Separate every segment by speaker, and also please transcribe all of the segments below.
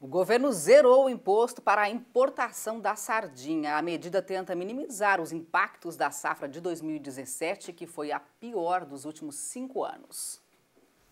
Speaker 1: O governo zerou o imposto para a importação da sardinha. A medida tenta minimizar os impactos da safra de 2017, que foi a pior dos últimos cinco anos.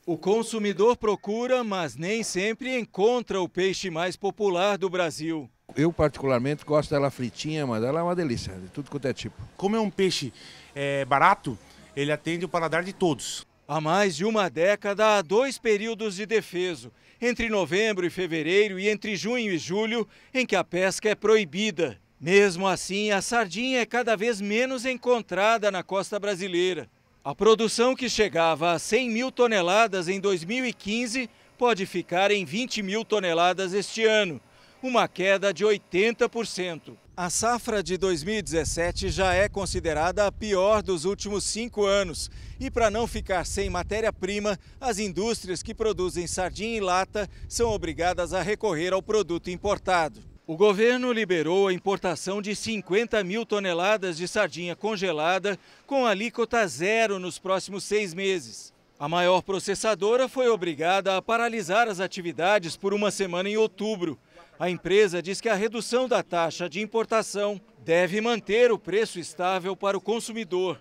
Speaker 2: O consumidor procura, mas nem sempre encontra o peixe mais popular do Brasil. Eu, particularmente, gosto dela fritinha, mas ela é uma delícia, de tudo quanto é tipo. Como é um peixe é, barato, ele atende o paladar de todos. Há mais de uma década, há dois períodos de defeso, entre novembro e fevereiro e entre junho e julho, em que a pesca é proibida. Mesmo assim, a sardinha é cada vez menos encontrada na costa brasileira. A produção que chegava a 100 mil toneladas em 2015 pode ficar em 20 mil toneladas este ano uma queda de 80%. A safra de 2017 já é considerada a pior dos últimos cinco anos. E para não ficar sem matéria-prima, as indústrias que produzem sardinha em lata são obrigadas a recorrer ao produto importado. O governo liberou a importação de 50 mil toneladas de sardinha congelada com alíquota zero nos próximos seis meses. A maior processadora foi obrigada a paralisar as atividades por uma semana em outubro. A empresa diz que a redução da taxa de importação deve manter o preço estável para o consumidor.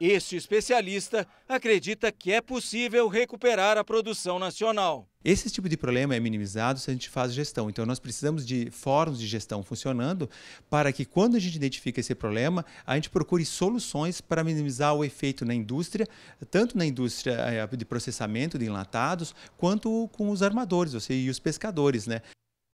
Speaker 2: Este especialista acredita que é possível recuperar a produção nacional.
Speaker 3: Esse tipo de problema é minimizado se a gente faz gestão. Então, nós precisamos de fóruns de gestão funcionando para que, quando a gente identifica esse problema, a gente procure soluções para minimizar o efeito na indústria, tanto na indústria eh, de processamento de enlatados, quanto com os armadores ou seja, e os pescadores. Né?